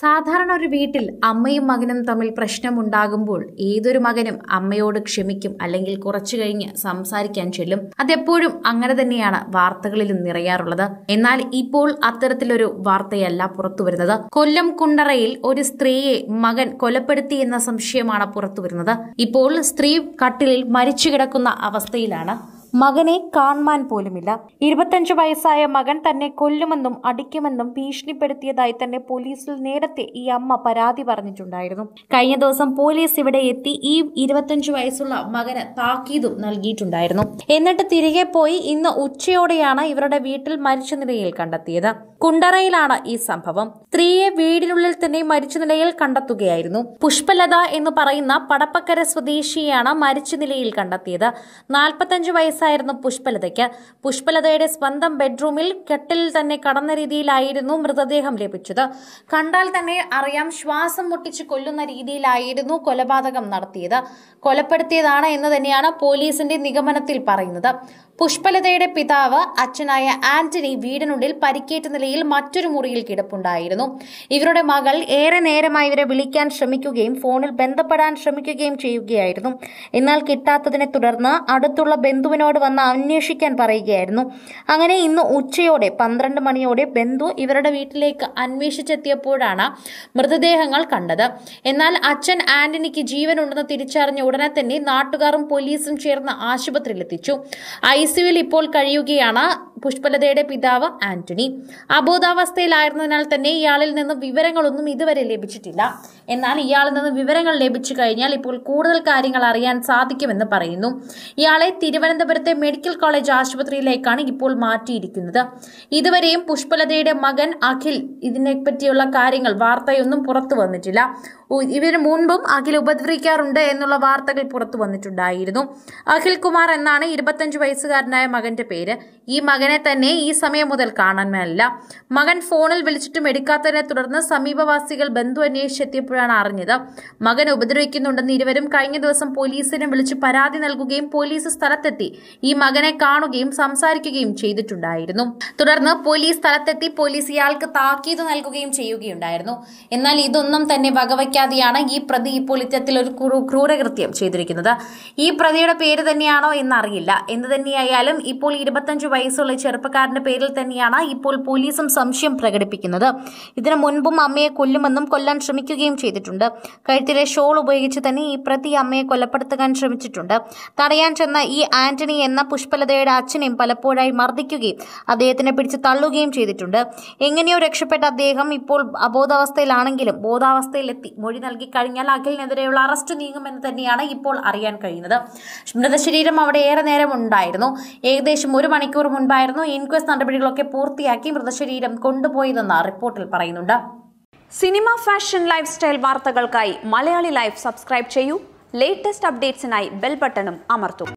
സാധാരണ ഒരു വീട്ടിൽ അമ്മയും മകനും തമ്മിൽ പ്രശ്നമുണ്ടാകുമ്പോൾ ഏതൊരു മകനും അമ്മയോട് ക്ഷമിക്കും അല്ലെങ്കിൽ കുറച്ചു കഴിഞ്ഞ് സംസാരിക്കാൻ ചെല്ലും അതെപ്പോഴും അങ്ങനെ തന്നെയാണ് വാർത്തകളിലും നിറയാറുള്ളത് എന്നാൽ ഇപ്പോൾ അത്തരത്തിലൊരു വാർത്തയല്ല പുറത്തുവരുന്നത് കൊല്ലം കുണ്ടറയിൽ ഒരു സ്ത്രീയെ മകൻ കൊലപ്പെടുത്തി എന്ന സംശയമാണ് പുറത്തുവരുന്നത് ഇപ്പോൾ സ്ത്രീ കട്ടിലിൽ മരിച്ചു കിടക്കുന്ന അവസ്ഥയിലാണ് മകനെ കാണുവാൻ പോലുമില്ല ഇരുപത്തഞ്ചു വയസ്സായ മകൻ തന്നെ കൊല്ലുമെന്നും അടിക്കുമെന്നും ഭീഷണിപ്പെടുത്തിയതായി തന്നെ പോലീസിൽ നേരത്തെ ഈ അമ്മ പരാതി പറഞ്ഞിട്ടുണ്ടായിരുന്നു കഴിഞ്ഞ ദിവസം പോലീസ് ഇവിടെ എത്തി ഈ ഇരുപത്തഞ്ചു വയസ്സുള്ള മകന് താക്കീതും നൽകിയിട്ടുണ്ടായിരുന്നു എന്നിട്ട് തിരികെ പോയി ഇന്ന് ഉച്ചയോടെയാണ് ഇവരുടെ വീട്ടിൽ മരിച്ച നിലയിൽ കണ്ടെത്തിയത് കുണ്ടറയിലാണ് ഈ സംഭവം സ്ത്രീയെ വീടിനുള്ളിൽ തന്നെ മരിച്ച നിലയിൽ കണ്ടെത്തുകയായിരുന്നു പുഷ്പലത എന്ന് പറയുന്ന പടപ്പക്കര സ്വദേശിയെയാണ് മരിച്ച നിലയിൽ കണ്ടെത്തിയത് നാൽപ്പത്തഞ്ച് വയസ്സ് വയസ്സായിരുന്നു പുഷ്പലതയ്ക്ക് പുഷ്പലതയുടെ സ്വന്തം ബെഡ്റൂമിൽ കെട്ടിൽ തന്നെ കടന്ന രീതിയിലായിരുന്നു മൃതദേഹം ലഭിച്ചത് കണ്ടാൽ തന്നെ അറിയാം ശ്വാസം മുട്ടിച്ച് കൊല്ലുന്ന രീതിയിലായിരുന്നു കൊലപാതകം നടത്തിയത് കൊലപ്പെടുത്തിയതാണ് എന്ന് തന്നെയാണ് പോലീസിന്റെ നിഗമനത്തിൽ പറയുന്നത് പുഷ്പലതയുടെ പിതാവ് അച്ഛനായ ആന്റണി വീടിനുള്ളിൽ പരിക്കേറ്റ നിലയിൽ മറ്റൊരു മുറിയിൽ കിടപ്പുണ്ടായിരുന്നു ഇവരുടെ മകൾ ഏറെ നേരമായി ഇവരെ വിളിക്കാൻ ശ്രമിക്കുകയും ഫോണിൽ ബന്ധപ്പെടാൻ ശ്രമിക്കുകയും ചെയ്യുകയായിരുന്നു എന്നാൽ കിട്ടാത്തതിനെ തുടർന്ന് അടുത്തുള്ള ബന്ധുവിനോട് ബന്ധുവിനോട് വന്ന് അന്വേഷിക്കാൻ പറയുകയായിരുന്നു അങ്ങനെ ഇന്ന് ഉച്ചയോടെ പന്ത്രണ്ട് മണിയോടെ ബന്ധു ഇവരുടെ വീട്ടിലേക്ക് അന്വേഷിച്ചെത്തിയപ്പോഴാണ് മൃതദേഹങ്ങൾ കണ്ടത് എന്നാൽ അച്ഛൻ ആന്റണിക്ക് ജീവനുണ്ടെന്ന് തിരിച്ചറിഞ്ഞ ഉടനെ തന്നെ നാട്ടുകാരും പോലീസും ചേർന്ന് ആശുപത്രിയിലെത്തിച്ചു ഐ സിയുവിൽ ഇപ്പോൾ കഴിയുകയാണ് പുഷ്പലതയുടെ പിതാവ് ആന്റണി അബോധാവസ്ഥയിലായിരുന്നതിനാൽ തന്നെ ഇയാളിൽ നിന്ന് വിവരങ്ങളൊന്നും ഇതുവരെ ലഭിച്ചിട്ടില്ല എന്നാൽ ഇയാളിൽ നിന്ന് വിവരങ്ങൾ ലഭിച്ചു കഴിഞ്ഞാൽ ഇപ്പോൾ കൂടുതൽ കാര്യങ്ങൾ അറിയാൻ സാധിക്കുമെന്ന് പറയുന്നു ഇയാളെ തിരുവനന്തപുരത്തെ മെഡിക്കൽ കോളേജ് ആശുപത്രിയിലേക്കാണ് ഇപ്പോൾ മാറ്റിയിരിക്കുന്നത് ഇതുവരെയും പുഷ്പലതയുടെ മകൻ അഖിൽ ഇതിനെപ്പറ്റിയുള്ള കാര്യങ്ങൾ വാർത്തയൊന്നും പുറത്തു വന്നിട്ടില്ല ഇവർ മുൻപും അഖിൽ ഉപദ്രവിക്കാറുണ്ട് എന്നുള്ള വാർത്തകൾ പുറത്തു വന്നിട്ടുണ്ടായിരുന്നു അഖിൽ കുമാർ എന്നാണ് ഇരുപത്തഞ്ച് വയസ്സുകാരനായ മകന്റെ പേര് ഈ മകൻ മകനെ തന്നെ ഈ സമയം മുതൽ കാണാനല്ല മകൻ ഫോണിൽ വിളിച്ചിട്ടും എടുക്കാത്തതിനെ തുടർന്ന് സമീപവാസികൾ ബന്ധു അന്വേഷിച്ചെത്തിയപ്പോഴാണ് അറിഞ്ഞത് മകൻ ഉപദ്രവിക്കുന്നുണ്ടെന്ന് ഇരുവരും കഴിഞ്ഞ ദിവസം പോലീസിനെ വിളിച്ച് പരാതി നൽകുകയും പോലീസ് സ്ഥലത്തെത്തി ഈ മകനെ കാണുകയും സംസാരിക്കുകയും ചെയ്തിട്ടുണ്ടായിരുന്നു തുടർന്ന് പോലീസ് സ്ഥലത്തെത്തി പോലീസ് ഇയാൾക്ക് താക്കീത് നൽകുകയും ചെയ്യുകയുണ്ടായിരുന്നു എന്നാൽ ഇതൊന്നും തന്നെ വകവയ്ക്കാതെയാണ് ഈ പ്രതി ഇപ്പോൾ ഇത്തരത്തിൽ ഒരു ക്രൂരകൃത്യം ചെയ്തിരിക്കുന്നത് ഈ പ്രതിയുടെ പേര് തന്നെയാണോ എന്നറിയില്ല എന്ത് തന്നെയായാലും ഇപ്പോൾ ഇരുപത്തഞ്ച് വയസ്സുള്ള പോയ ചെറുപ്പക്കാരന്റെ പേരിൽ തന്നെയാണ് ഇപ്പോൾ പോലീസും സംശയം പ്രകടിപ്പിക്കുന്നത് ഇതിനു മുൻപും അമ്മയെ കൊല്ലുമെന്നും കൊല്ലാൻ ശ്രമിക്കുകയും ചെയ്തിട്ടുണ്ട് കഴുത്തിലെ ഷോൾ ഉപയോഗിച്ച് തന്നെ ഈ പ്രതി അമ്മയെ കൊലപ്പെടുത്തുവാൻ ശ്രമിച്ചിട്ടുണ്ട് തടയാൻ ചെന്ന ഈ ആന്റണി എന്ന പുഷ്പലതയുടെ അച്ഛനെയും പലപ്പോഴായി മർദ്ദിക്കുകയും അദ്ദേഹത്തിനെ പിടിച്ച് തള്ളുകയും ചെയ്തിട്ടുണ്ട് എങ്ങനെയോ രക്ഷപ്പെട്ട അദ്ദേഹം ഇപ്പോൾ അബോധാവസ്ഥയിലാണെങ്കിലും ബോധാവസ്ഥയിലെത്തി മൊഴി നൽകി കഴിഞ്ഞാൽ അഖിലിനെതിരെയുള്ള അറസ്റ്റ് നീങ്ങുമെന്ന് തന്നെയാണ് ഇപ്പോൾ അറിയാൻ കഴിയുന്നത് മൃതശരീരം അവിടെ ഏറെ നേരം ഉണ്ടായിരുന്നു ഏകദേശം ഒരു മണിക്കൂർ മുൻപായ ഉണ്ടായിരുന്നു ഇൻക്വസ്റ്റ് നടപടികളൊക്കെ പൂർത്തിയാക്കി മൃതശരീരം കൊണ്ടുപോയതെന്ന് റിപ്പോർട്ടിൽ പറയുന്നുണ്ട് സിനിമ ഫാഷൻ ലൈഫ് സ്റ്റൈൽ വാർത്തകൾക്കായി മലയാളി ലൈഫ് സബ്സ്ക്രൈബ് ചെയ്യൂ ലേറ്റസ്റ്റ് അപ്ഡേറ്റ്സിനായി ബെൽ ബട്ടണും അമർത്തും